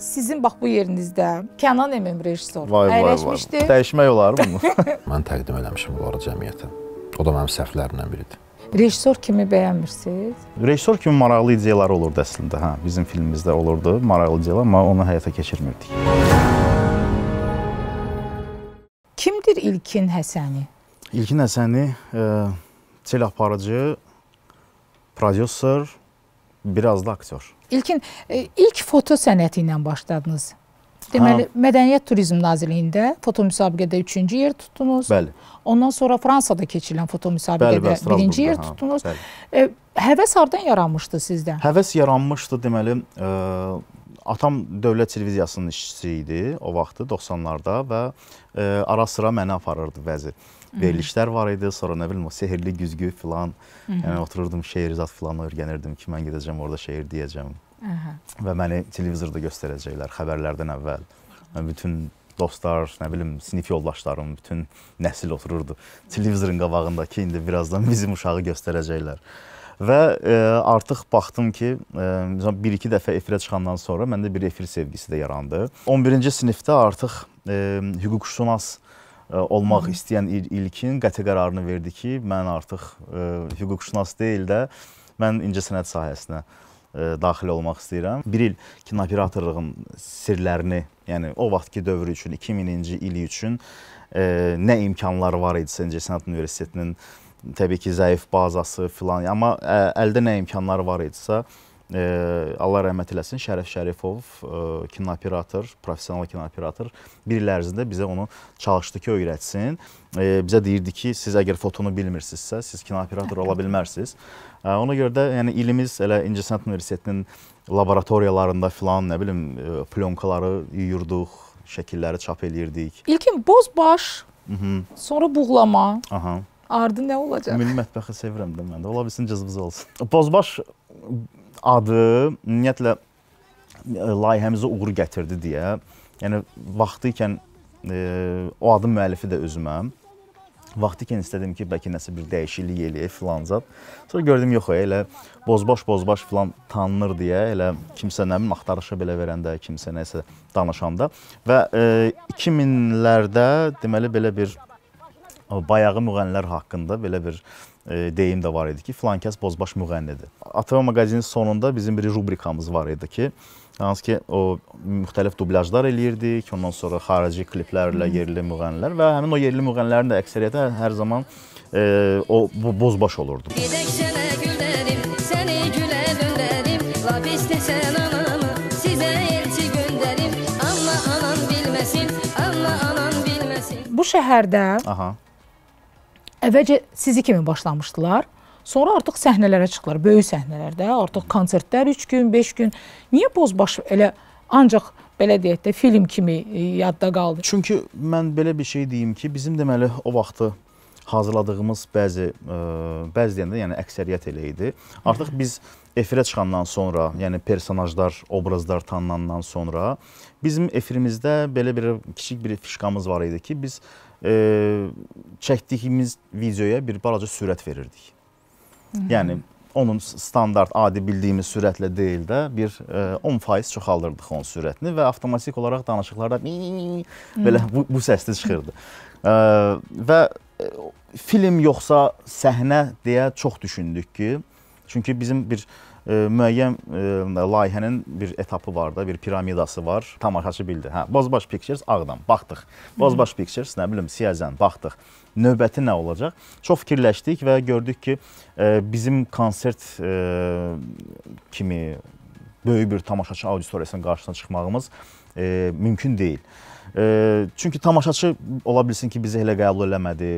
Sizin bax bu yerinizdə Kənan Əmim rejissor əyləşmişdi. Dəyişmək olar bunu. Mən təqdim eləmişəm bunları cəmiyyətə. O da mənim səhvlərimdən biridir. Rejissor kimi bəyənmirsiniz? Rejissor kimi maraqlı ideyalar olurdu əslində, hə. Bizim filmimizdə olurdu maraqlı ideyalar, amma onu həyata keçirmirdik. Kimdir İlkin Həsəni? İlkin Həsəni e, telaparaçı, prodüser, biraz da aktyor. İlkin e, ilk foto sənəti ilə başladınız. Deməli, ha. Mədəniyyət Turizm Nazirliyində foto müsabiqədə 3-cü yer tutdunuz. Bəli. Ondan sonra Fransada keçirilən foto müsabiqədə 1-ci yer tutdunuz. Ha, bəli. E, həvəs hardan yaranmışdı sizdə? Həvəs yaranmışdı deməli, ə, e, atam Dövlət Televiziyasının işçisi idi o vaxtı 90-larda və ə, ara sıra məni aparırdı vəzir verilişlər var idi. Sonra nə bilim o sehrli güzgü filan. Yəni otururdum şeir zat filan öyrənirdim ki, mən gedəcəm orada şeir deyəcəm. Aha. Və məni televizorda göstərəcəklər xəbərlərdən əvvəl. Mən bütün dostlar, nə bilim, sinif yoldaşlarım, bütün nəsil otururdu. Televizorun qabağındakı indi birazdan bizim uşağı göstərəcəklər. Və e, artıq baxdım ki, e, bir-iki dəfə efirə çıxandan sonra məndə bir efir sevgisi də yarandı. 11-ci sinifdə artıq e, hüquqşünas e, olmaq istəyən il ilkin qəti qərarını verdi ki, mən artıq hüquqşünas deyil də mən incəsənət sahəsinə daxil olmaq istəyirəm. Bir il kinoperatorluğun sirlərini, yəni o vaxtki dövr üçün, 2000-ci ili üçün nə imkanlar var idisə İncəsənət Universitetinin təbii ki, zəif bazası filan, amma əldə nə imkanlar var idisə, Allah rəhmət eləsin, Şərəf Şərifov, e, kinooperator, professional kinooperator bir il ərzində bizə onu çalışdı ki, öyrətsin. E, bizə deyirdi ki, siz əgər fotonu bilmirsinizsə, siz kinooperator ola bilmərsiniz. E, ona görə də yəni ilimiz elə İncəsənət Universitetinin laboratoriyalarında filan, nə bilim, plonkaları yuyurduq, şəkilləri çap eləyirdik. İlkin bozbaş, Hı -hı. sonra buğlama. Aha. Ardı nə olacaq? Milli mətbəxi sevirəm də mən də. Ola bilsin cızbız olsun. Bozbaş adı ümumiyyətlə e, layihəmizə uğur gətirdi deyə, yəni vaxtı ikən e, o adın müəllifi də özümə vaxtı ikən istədim ki, bəlkə nəsə bir dəyişiklik eləyək filanca. Sonra gördüm yox, elə bozbaş bozbaş filan tanınır deyə, elə kimsə nə bilim axtarışa belə verəndə, kimsə nəsə danışanda və e, 2000-lərdə deməli belə bir bayağı müğənnilər haqqında belə bir E, deyim də var idi ki, flankəs bozbaş müğənnidir. ATV maqazinin sonunda bizim bir rubrikamız var idi ki, hansı ki o müxtəlif dublyajlar eləyirdik, ondan sonra xarici kliplərlə yerli müğənnilər və həmin o yerli müğənnilərin də əksəriyyəti hər zaman e, o bu bozbaş olurdu. Gedək sənə güldərim, səni gülə döndərim, lap istəsən anamı sizə elçi göndərim, amma anam bilməsin, amma anam bilməsin. Bu şəhərdə Aha əvvəlcə sizi kimi başlamışdılar. Sonra artıq səhnələrə çıxdılar, böyük səhnələrdə, artıq konsertlər 3 gün, 5 gün. Niyə bozbaş elə ancaq belə deyək də film kimi e, yadda qaldı? Çünki mən belə bir şey deyim ki, bizim deməli o vaxtı hazırladığımız bəzi ə, e, bəzi deyəndə, yəni əksəriyyət elə idi. Artıq biz efirə çıxandan sonra, yəni personajlar, obrazlar tanınandan sonra bizim efirimizdə belə bir kiçik bir fişkamız var idi ki, biz e, çəkdiyimiz videoya bir balaca sürət verirdik. Hı -hı. Yəni onun standart adi bildiyimiz sürətlə deyil də bir e, 10% çoxaldırdıq onun sürətini və avtomatik olaraq danışıqlarda belə bu, bu səsli çıxırdı. E, və film yoxsa səhnə deyə çox düşündük ki, çünki bizim bir e, müəyyən e, layihənin bir etapı var da, bir piramidası var. Tamaşaçı bildi. Hə, Bozbaş Pictures Ağdam, baxdıq. Bozbaş Pictures, nə bilim, Siyəzən, baxdıq. Növbəti nə olacaq? Çox fikirləşdik və gördük ki, e, bizim konsert e, kimi böyük bir tamaşaçı auditoriyasının qarşısına çıxmağımız mümkün deyil. Çünki tamaşaçı ola bilsin ki, bizi elə qəbul eləmədi.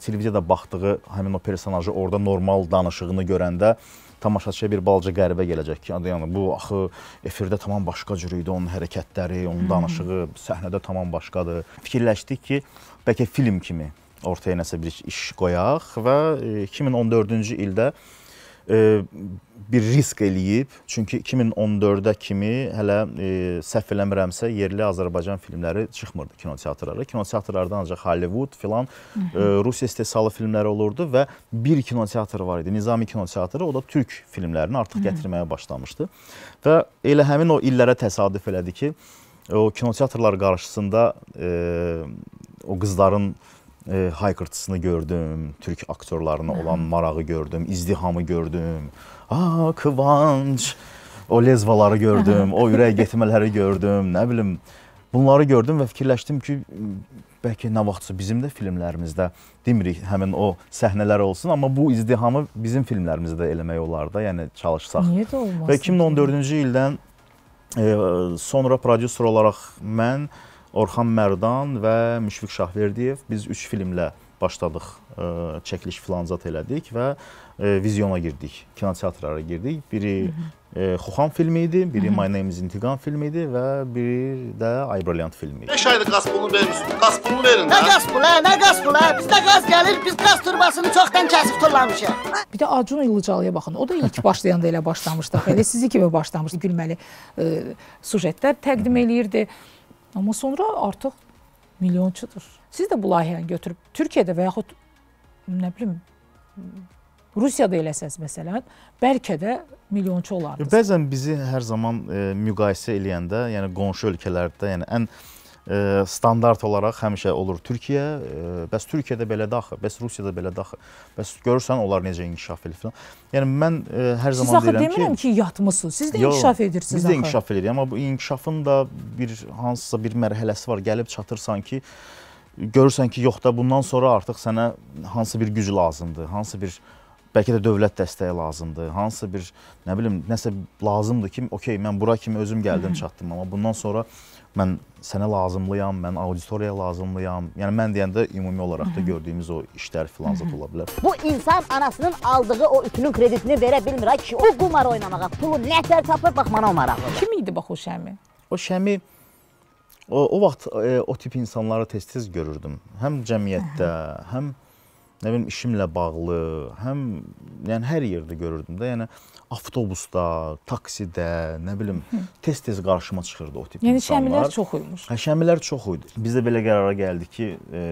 Televiziyada baxdığı həmin o personajı orada normal danışığını görəndə tamaşaçıya bir balaca qəribə gələcək ki, yəni bu axı efirdə tamam başqa cür idi onun hərəkətləri, onun danışığı, səhnədə tamam başqadır. Fikirləşdik ki, bəlkə film kimi ortaya nəsə bir iş qoyaq və e, 2014-cü ildə E, bir risk eləyib. Çünki 2014-ə kimi hələ e, səhv eləmirəmsə yerli Azərbaycan filmləri çıxmırdı kinoteatrlara. Kinoteatrlardan ancaq Hollywood filan e, Rusiya istehsalı filmləri olurdu və bir kinoteatr var idi. Nizami kinoteatrı, o da türk filmlərini artıq gətirməyə başlamışdı. Və elə həmin o illərə təsadüf elədi ki, o kinoteatrlar qarşısında e, o qızların e, e, hayqırtısını gördüm, türk aktyorlarına olan marağı gördüm, izdihamı gördüm. Aa qıvanc. O lezvaları gördüm, o ürək getmələri gördüm, nə bilim. Bunları gördüm və fikirləşdim ki, bəlkə nə vaxtsa bizim də filmlərimizdə demirik həmin o səhnələr olsun, amma bu izdihamı bizim filmlərimizdə də eləmək olar da, yəni çalışsaq. Niyə də olmasın? Və 2014-cü ildən e, sonra prodüser olaraq mən e, Orxan Mərdan və Müşfiq Şahverdiyev biz 3 filmlə başladıq, ə, e, çəkiliş filanzat elədik və ə, e, vizyona girdik, kinoteatrlara girdik. Biri ə, e, Xoxan filmi idi, biri Hı -hı. My Name is İntiqam filmi idi və biri də Ay Brilliant filmi idi. 5 aydır qaz pulunu vermirsiniz, qaz pulunu verin. Hə? Nə qaz pulu, nə hə? qaz pulu, bizdə qaz gəlir, biz qaz turbasını çoxdan kəsib tullamışıq. Bir də Acun Ilıcalıya baxın, o da ilk başlayanda elə başlamışdı, elə sizi kimi başlamışdı gülməli ə, sujetlər təqdim eləyirdi. Hı -hı Amma sonra artıq milyonçudur. Siz də bu layihəni götürüb Türkiyədə və yaxud nə bilim Rusiyada eləsəz məsələn, bəlkə də milyonçu olardınız. Bəzən bizi hər zaman e, müqayisə eləyəndə, yəni qonşu ölkələrdə, yəni ən standart olaraq həmişə olur Türkiyə. Bəs Türkiyədə belə də axı, bəs Rusiyada belə də axı. Bəs görürsən onlar necə inkişaf edir filan. Yəni mən e, hər Siz zaman deyirəm ki, Siz axı demirəm ki, yatmısınız. Siz də yo, inkişaf edirsiniz biz axı. Biz də inkişaf edirik, amma bu inkişafın da bir hansısa bir mərhələsi var. Gəlib çatırsan ki, görürsən ki, yox da bundan sonra artıq sənə hansı bir güc lazımdır, hansı bir bəlkə də dövlət dəstəyi lazımdır. Hansı bir, nə bilim, nəsə lazımdır ki, okey, mən bura kimi özüm gəldim, çatdım, amma bundan sonra mən sənə lazımlıyam, mən auditoriyaya lazımlıyam. Yəni mən deyəndə ümumi olaraq da gördüyümüz o işlər filan zət ola bilər. Bu insan anasının aldığı o ütünün kreditini verə bilmir ay kişi. O qumar oynamağa pulu nətər tapır, bax mənə o maraqlıdır. Kim idi bax o Şəmi? O Şəmi o, o vaxt e, o tip insanları tez-tez görürdüm. Həm cəmiyyətdə, həm nə bilim işimlə bağlı, həm yəni hər yerdə görürdüm də, yəni avtobusda, taksidə, nə bilim tez-tez qarşıma çıxırdı o tip yəni, insanlar. Yəni şəmilər çox uymuş. Hə, şəmilər çox idi. Biz də belə qərara gəldik ki, e,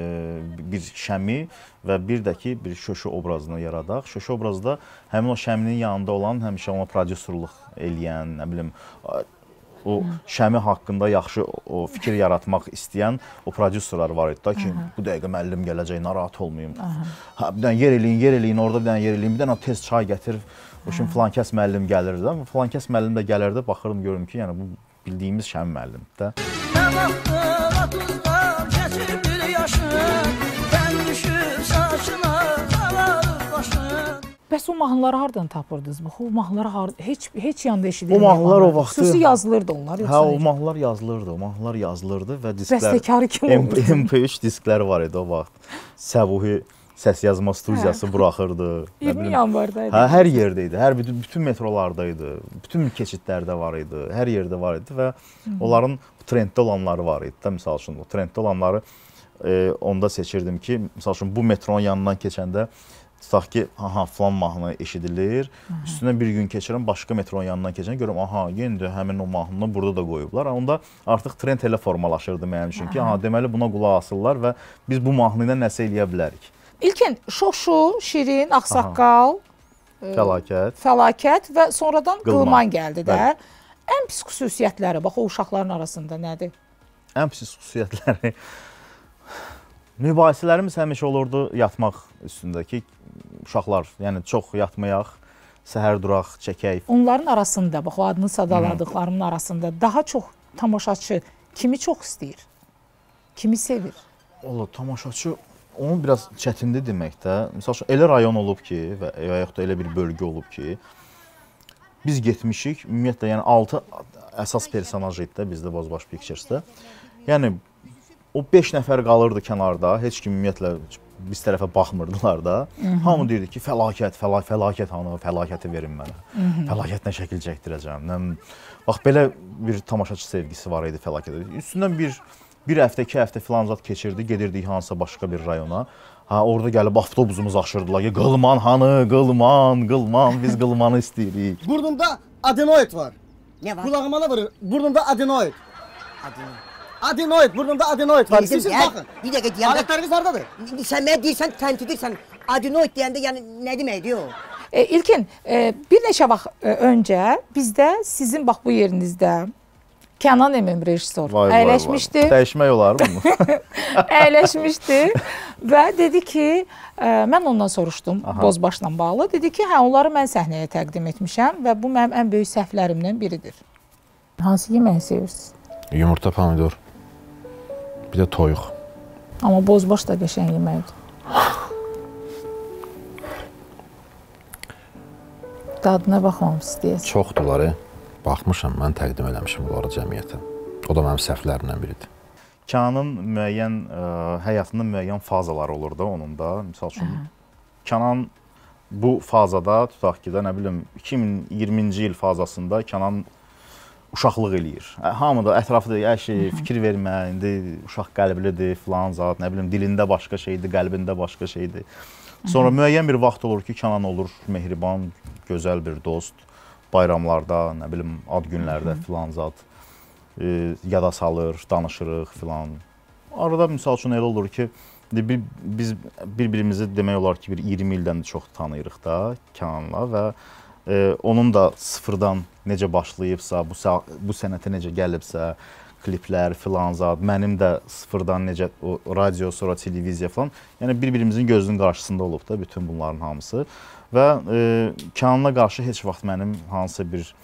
bir şəmi və bir də ki, bir şöşə obrazını yaradaq. Şöşə obrazda həmin o şəminin yanında olan həmişə ona prodüserluq eləyən, nə bilim o Şəmi haqqında yaxşı o fikir yaratmaq istəyən o prodüserlər var idi da ki, bu dəqiqə müəllim gələcək, narahat olmayım. Hə, bir dənə yer eləyin, yer eləyin, orada bir dənə yer eləyin, bir dənə tez çay gətir. O gün filankəs müəllim gəlirdi, filankəs müəllim də gəlirdi, baxırdım görürüm ki, yəni bu bildiyimiz Şəmi müəllimdir də. Bəs o mahnıları hardan tapırdınız? Bax o mahnıları har heç heç yanda eşidilmir. O mahnılar o vaxt sözü yazılırdı onlar yoxsa? Hə, o mahnılar yazılırdı, o mahnılar yazılırdı və disklər. Bəstəkarı kim oldu? MP3 disklər var idi o vaxt. Səbuhi səs yazma studiyası hə. buraxırdı. 20 yanvarda idi. Hə, hər yerdə idi. Hər bütün, bütün metrolarda idi. Bütün keçidlərdə var idi. Hər yerdə var idi və Hı. onların trenddə olanları var idi da məsəl üçün. O trenddə olanları e, onda seçirdim ki, məsəl üçün bu metronun yanından keçəndə e, tutaq ki, aha falan mahnı eşidilir. Aha. Üstünə bir gün keçirəm, başqa metronun yanından keçən görürəm, aha yenə də həmin o mahnını burada da qoyublar. Onda artıq trend elə formalaşırdı mənim üçün ki, hə. aha deməli buna qulaq asırlar və biz bu mahnı ilə nəsə eləyə bilərik. İlkin Şoşu, Şirin, Ağsaqqal, ə, Fəlakət. E, fəlakət və sonradan Qılman, qılman gəldi də. Bəli. Ən pis xüsusiyyətləri bax o uşaqların arasında nədir? Ən pis xüsusiyyətləri Mübahisələrimiz həmişə olurdu yatmaq üstündə ki, uşaqlar, yəni çox yatmayaq, səhər duraq, çəkək. Onların arasında, bax o adını sadaladıqlarımın arasında daha çox tamaşaçı kimi çox istəyir? Kimi sevir? Ola, tamaşaçı onu biraz çətindir demək də. Məsəl üçün elə rayon olub ki, və ya yaxud da elə bir bölgə olub ki, biz getmişik, ümumiyyətlə yəni 6 əsas personaj idi də bizdə Bozbaş Pictures-də. Yəni O 5 nəfər qalırdı kənarda, heç kim ümumiyyətlə biz tərəfə baxmırdılar da. Hı mhm. -hı. Hamı deyirdi ki, fəlakət, fəla fəlakət hanı, fəlakəti verin mənə. Hı mhm. -hı. Fəlakət nə şəkil çəkdirəcəm. Nə... Bax belə bir tamaşaçı sevgisi var idi fəlakətə. Üstündən bir bir həftə, iki həftə filan zad keçirdi, gedirdik hansısa başqa bir rayona. Ha, orada gəlib avtobusumuz aşırdılar ki, qılman hanı, qılman, qılman, biz qılmanı istəyirik. Burnumda adenoid var. Nə var? Qulağıma nə vurur? Burnumda adenoid. Adenoid. Adenoid, burnumda adenoid var. Siz baxın. Bir dəqiqə deyəndə. Alətləriniz hardadır? Sən mənə deyirsən, təntidirsən. Adenoid deyəndə yəni nə deməkdir o? E, İlkin, e, bir neçə vaxt e, öncə bizdə sizin bax bu yerinizdə Kənan Emim rejissor vay, əyləşmişdi. Vay, vay. Dəyişmək olar mı? əyləşmişdi və dedi ki, ə, e, mən ondan soruşdum Aha. Bozbaşla bağlı. Dedi ki, hə onları mən səhnəyə təqdim etmişəm və bu mənim ən böyük səhvlərimdən biridir. Hansı yeməyi sevirsiniz? Yumurta pomidor bir də toyuq. Amma bozbaş da qəşəng yeməkdir. Dadına baxmamısınız deyəsən. Çoxdular, baxmışam, mən təqdim eləmişəm bunları cəmiyyətə. O da mənim səhvlərimdən biridir. Kənanın müəyyən ə, həyatının müəyyən fazaları olur da onun da. Məsəl üçün Kənan bu fazada tutaq ki də nə bilim 2020-ci il fazasında Kənan uşaqlıq eləyir. Hamı da ətrafda hər şey fikir vermə, indi uşaq qəlblidir, filan zat, nə bilim, dilində başqa şeydir, qəlbində başqa şeydir. Sonra müəyyən bir vaxt olur ki, Kənan olur mehriban, gözəl bir dost. Bayramlarda, nə bilim, ad günlərdə filan zat e, yada salır, danışırıq filan. Arada misal üçün elə olur ki, bir, biz bir-birimizi demək olar ki, bir 20 ildən də çox tanıyırıq da Kənanla və e, onun da sıfırdan necə başlayıbsa, bu bu sənətə necə gəlibsə, kliplər filan zad, mənim də sıfırdan necə o radio, sonra televiziya filan, yəni bir-birimizin gözünün qarşısında olub da bütün bunların hamısı. Və e, Kanla qarşı heç vaxt mənim hansısa bir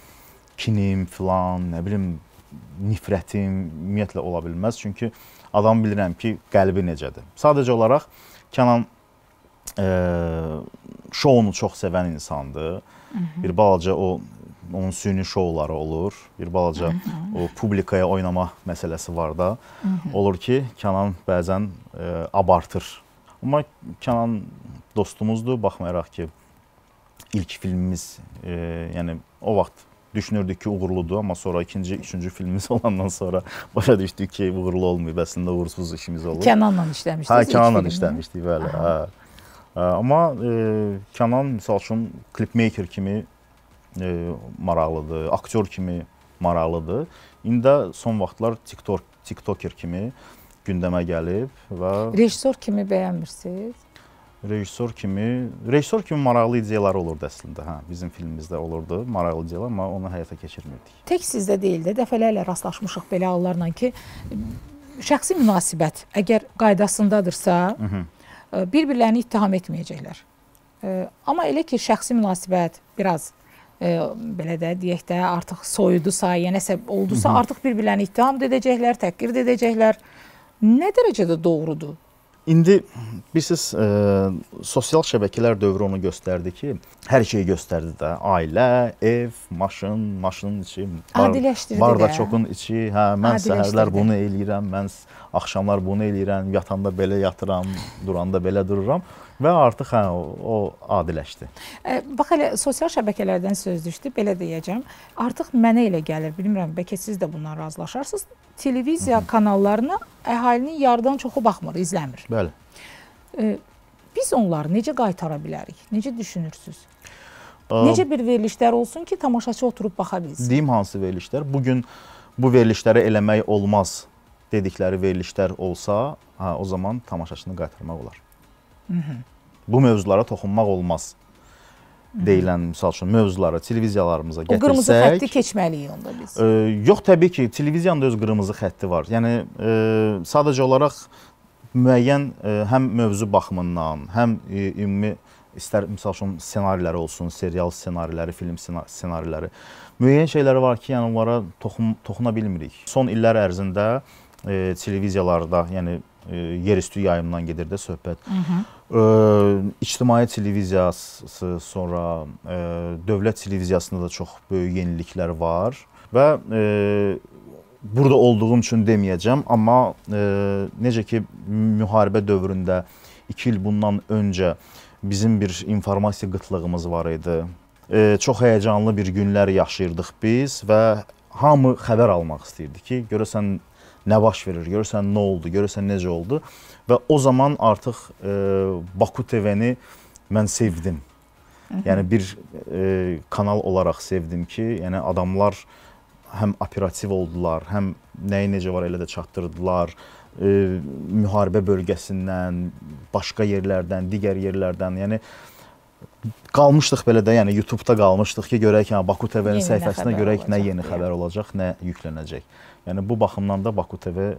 kinim filan, nə bilim nifrətim ümumiyyətlə ola bilməz. Çünki adam bilirəm ki, qəlbi necədir. Sadəcə olaraq Kənan e, şounu çox sevən insandır. Bir balaca o onun süni şouları olur. Bir balaca o publikaya oynama məsələsi var da. Olur ki, Kənan bəzən e, abartır. Amma Kənan dostumuzdur, baxmayaraq ki, ilk filmimiz, e, yəni o vaxt düşünürdük ki, uğurludur, amma sonra ikinci, üçüncü filmimiz olandan sonra başa düşdük ki, uğurlu olmayıb, əslində uğursuz işimiz olur. Kənanla işləmişdiniz. Hə, Kənanla işləmişdik, bəli. Hə. Amma e, Kənan misal üçün klipmeyker kimi e, maraqlıdır, aktyor kimi maraqlıdır. İndi də son vaxtlar TikTok TikToker kimi gündəmə gəlib və rejissor kimi bəyənmirsiniz? Rejissor kimi, rejissor kimi maraqlı ideyalar olurdu əslində, hə, bizim filmimizdə olurdu maraqlı ideyalar, amma onu həyata keçirmirdik. Tək sizdə deyil də, dəfələrlə rastlaşmışıq belə hallarla ki, şəxsi münasibət əgər qaydasındadırsa, Hı -hı bir-birlərini ittiham etməyəcəklər. Amma elə ki, şəxsi münasibət biraz e, belə də deyək də artıq soyudusa, ya yəni nəsə oldusa, Hı -hı. artıq bir-birlərini ittiham edəcəklər, təqdir edəcəklər. Nə dərəcədə doğrudur? İndi bilirsiniz, e, sosial şəbəkələr dövrü onu göstərdi ki, hər şeyi göstərdi də. Ailə, ev, maşın, maşının içi, bar, bardaçokun içi, hə, mən səhərlər bunu eləyirəm, mən axşamlar bunu eləyirəm, yatanda belə yatıram, duranda belə dururam. Və artıq hə o, o adiləşdi. E, bax elə sosial şəbəkələrdən söz düşdü, belə deyəcəm. Artıq mənə elə gəlir, bilmirəm, bəlkə siz də bundan razılaşarsınız. Televiziya Hı -hı. kanallarına əhalinin yarıdan çoxu baxmır, izləmir. Bəli. E, biz onları necə qaytara bilərik? Necə düşünürsüz? Necə bir verilişlər olsun ki, tamaşaçı oturub baxa bilsin? Deyim hansı verilişlər? Bu gün bu verilişləri eləmək olmaz dedikləri verilişlər olsa, hə o zaman tamaşaçını qaytarmaq olar. Bu mövzulara toxunmaq olmaz deyilən misal üçün mövzulara, televiziyalarımıza gətirsək. O qırmızı xətti keçməliyik onda biz. E, yox, təbii ki, televiziyanın da öz qırmızı xətti var. Yəni e, sadəcə olaraq müəyyən e, həm mövzu baxımından, həm e, ümumi istər misal üçün ssenariləri olsun, serial ssenariləri, film ssenariləri. Müəyyən şeylər var ki, yəni onlara toxun toxuna bilmirik. Son illər ərzində e, televiziyalarda, yəni yerüstü yayımdan gedir də söhbət. Hı -hı. Ə, ictimai televiziyası, sonra ə, e, dövlət televiziyasında da çox böyük yeniliklər var və ə, e, burada olduğum üçün deməyəcəm, amma ə, e, necə ki müharibə dövründə 2 il bundan öncə bizim bir informasiya qıtlığımız var idi. Ə, çox həyəcanlı bir günlər yaşayırdıq biz və hamı xəbər almaq istəyirdi ki, görəsən nə baş verir, görürsən nə oldu, görürsən necə oldu və o zaman artıq e, Baku TV-ni mən sevdim. Yəni bir e, kanal olaraq sevdim ki, yəni adamlar həm operativ oldular, həm nəyi necə var elə də çatdırdılar. E, müharibə bölgəsindən, başqa yerlərdən, digər yerlərdən, yəni qalmışdıq belə də, yəni YouTube-da qalmışdıq ki, görək ha yəni Baku TV-nin səhifəsinə görək nə yeni xəbər olacaq, nə yüklənəcək. Yəni bu baxımdan da Baku TV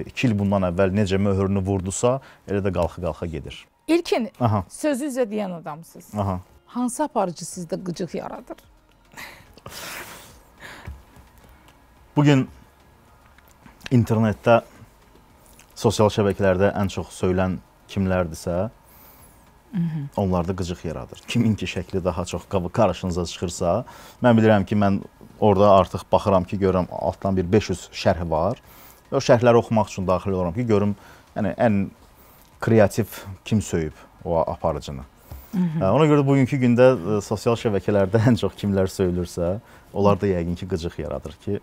2 e, il bundan əvvəl necə möhürünü vurdusa, elə də qalxa-qalxa gedir. İlkin, Aha. sözü üzə deyən adamsınız. Aha. Hansı aparıcı sizdə qıcıq yaradır? Bugün internetdə, sosial şəbəkələrdə ən çox söylən kimlərdirsə, Onlarda qıcıq yaradır. Kimin ki şəkli daha çox qarşınıza çıxırsa, mən bilirəm ki, mən orada artıq baxıram ki, görürəm altdan bir 500 şərh var. O şərhləri oxumaq üçün daxil oluram ki, görüm, yəni ən kreativ kim söyüb o aparıcını. Hı mhm. -hı. Hə, ona görə də bugünkü gündə e, sosial şəbəkələrdə ən çox kimlər söyülürsə, onlar da yəqin ki, qıcıq yaradır ki,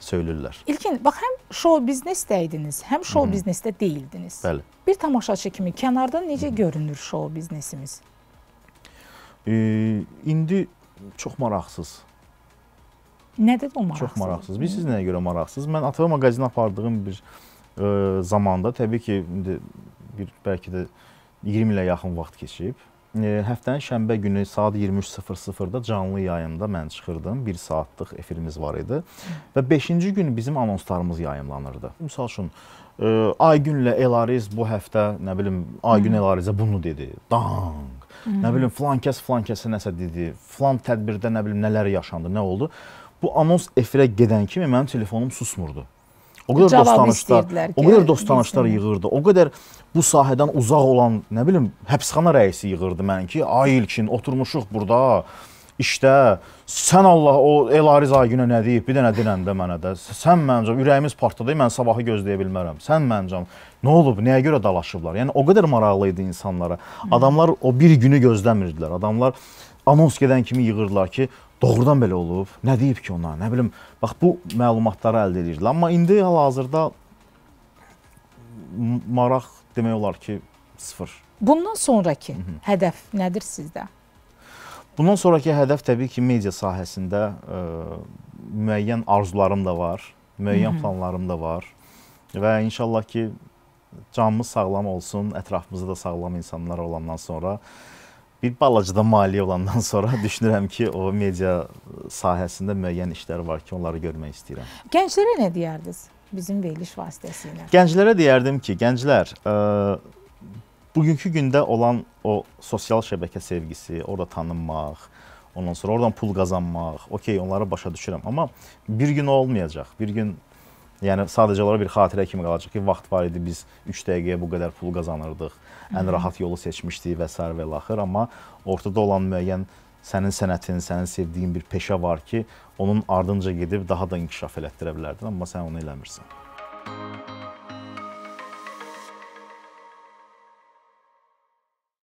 söylürlər. İlkin, bax həm show biznesdəydiniz, həm show Hı -hı. biznesdə deyildiniz. Bəli. Bir tamaşaçı kimi kənardan necə Hı -hı. görünür show biznesimiz? E, indi çox maraqsız. Nədir o maraqsız? Çox maraqsız. Bilirsiniz nəyə görə maraqsız? Mən ATV maqazini apardığım bir e, zamanda təbii ki, indi bir bəlkə də 20 ilə yaxın vaxt keçib həftənin şənbə günü saat 23:00-da canlı yayımda mən çıxırdım. 1 saatlıq efirimiz var idi. Və 5-ci gün bizim anonslarımız yayımlanırdı. Məsəl üçün e, Aygünlə Elariz bu həftə, nə bilim, Aygün Elarizə bunu dedi. Dang. Nə bilim, filan kəs filan kəsə nəsə dedi. Filan tədbirdə nə bilim nələr yaşandı, nə oldu. Bu anons efirə gedən kimi mənim telefonum susmurdu. O qədər Cavab dost tanışlar, ki, o qədər dost tanışlar yığırdı. O qədər bu sahədən uzaq olan, nə bilim, həbsxana rəisi yığırdı mən ki, ay ilkin oturmuşuq burada. İşdə sən Allah o Elariz Aygünə nə deyib, bir dənə dinəndə mənə də. Sən məncəm ürəyimiz partladı, mən sabahı gözləyə bilmərəm. Sən məncəm nə olub, nəyə görə dalaşıblar? Yəni o qədər maraqlı idi insanlara. Adamlar o bir günü gözləmirdilər. Adamlar anons gedən kimi yığırdılar ki, Doğrudan belə olub. Nə deyib ki ona? Nə bilim, bax bu məlumatları əldə edirdilər. Amma indi hal-hazırda maraq demək olar ki, sıfır. Bundan sonraki Hı -hı. hədəf nədir sizdə? Bundan sonraki hədəf təbii ki, media sahəsində ə, e, müəyyən arzularım da var, müəyyən Hı -hı. planlarım da var və inşallah ki, canımız sağlam olsun, ətrafımızda da sağlam insanlar olandan sonra bir balaca da maliyyə olandan sonra düşünürəm ki, o media sahəsində müəyyən işlər var ki, onları görmək istəyirəm. Gənclərə nə deyərdiniz bizim veriliş vasitəsilə? Gənclərə deyərdim ki, gənclər ə, e, bugünkü gündə olan o sosial şəbəkə sevgisi, orada tanınmaq, ondan sonra oradan pul qazanmaq, okey, onları başa düşürəm. Amma bir gün olmayacaq, bir gün Yəni sadəcə olaraq bir xatirə kimi qalacaq ki, vaxt var idi, biz 3 dəqiqəyə bu qədər pul qazanırdıq ən rahat yolu seçmişdik və s. və laxır, amma ortada olan müəyyən sənin sənətin, sənin sevdiyin bir peşə var ki, onun ardınca gedib daha da inkişaf elətdirə bilərdin, amma sən onu eləmirsən. Müzik